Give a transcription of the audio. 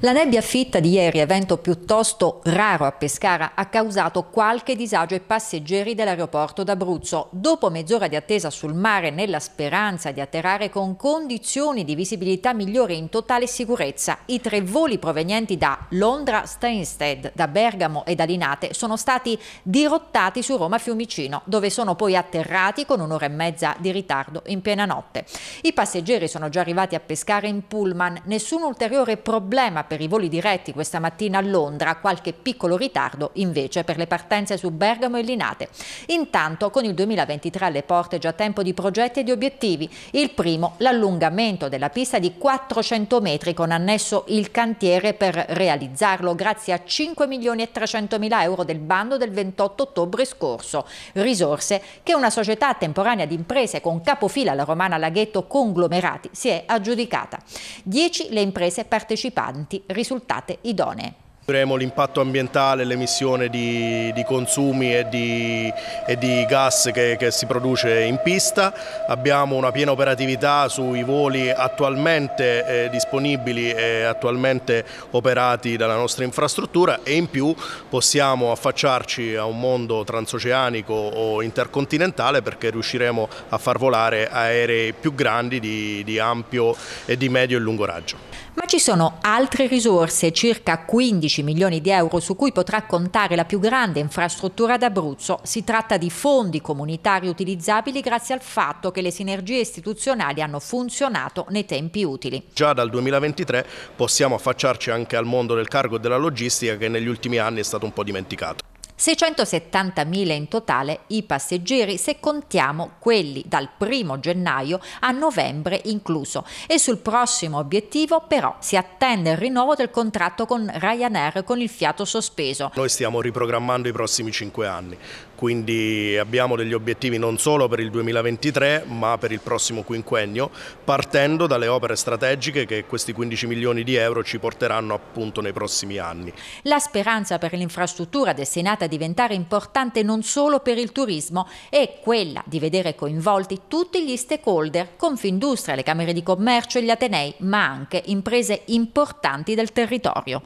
La nebbia fitta di ieri, evento piuttosto raro a Pescara, ha causato qualche disagio ai passeggeri dell'aeroporto d'Abruzzo. Dopo mezz'ora di attesa sul mare nella speranza di atterrare con condizioni di visibilità migliori in totale sicurezza, i tre voli provenienti da Londra Steinstead, da Bergamo e da Linate sono stati dirottati su Roma Fiumicino, dove sono poi atterrati con un'ora e mezza di ritardo in piena notte. I passeggeri sono già arrivati a Pescara in pullman, nessun ulteriore problema per i voli diretti questa mattina a Londra, qualche piccolo ritardo invece per le partenze su Bergamo e Linate. Intanto con il 2023 alle porte già tempo di progetti e di obiettivi. Il primo, l'allungamento della pista di 400 metri con annesso il cantiere per realizzarlo grazie a 5 milioni e 300 mila euro del bando del 28 ottobre scorso. Risorse che una società temporanea di imprese con capofila la Romana Laghetto Conglomerati si è aggiudicata. 10 le imprese partecipanti risultate idonee. Vedremo l'impatto ambientale, l'emissione di, di, consumi e di, e di gas che, che, si produce in pista. Abbiamo una piena operatività sui voli attualmente eh, disponibili e attualmente operati dalla nostra infrastruttura e in più possiamo affacciarci a un mondo transoceanico o intercontinentale perché riusciremo a far volare aerei più grandi di, di ampio e di medio e lungo raggio. Ma ci sono altre risorse, circa 15 15 milioni di euro su cui potrà contare la più grande infrastruttura d'Abruzzo. Si tratta di fondi comunitari utilizzabili grazie al fatto che le sinergie istituzionali hanno funzionato nei tempi utili. Già dal 2023 possiamo affacciarci anche al mondo del cargo e della logistica che negli ultimi anni è stato un po' dimenticato. 670.000 in totale i passeggeri se contiamo quelli dal 1 gennaio a novembre incluso e sul prossimo obiettivo però si attende il rinnovo del contratto con Ryanair con il fiato sospeso. Noi stiamo riprogrammando i prossimi 5 anni quindi abbiamo degli obiettivi non solo per il 2023 ma per il prossimo quinquennio partendo dalle opere strategiche che questi 15 milioni di euro ci porteranno appunto nei prossimi anni. La speranza per l'infrastruttura destinata a diventare importante non solo per il turismo, è quella di vedere coinvolti tutti gli stakeholder, Confindustria, le Camere di Commercio e gli Atenei, ma anche imprese importanti del territorio.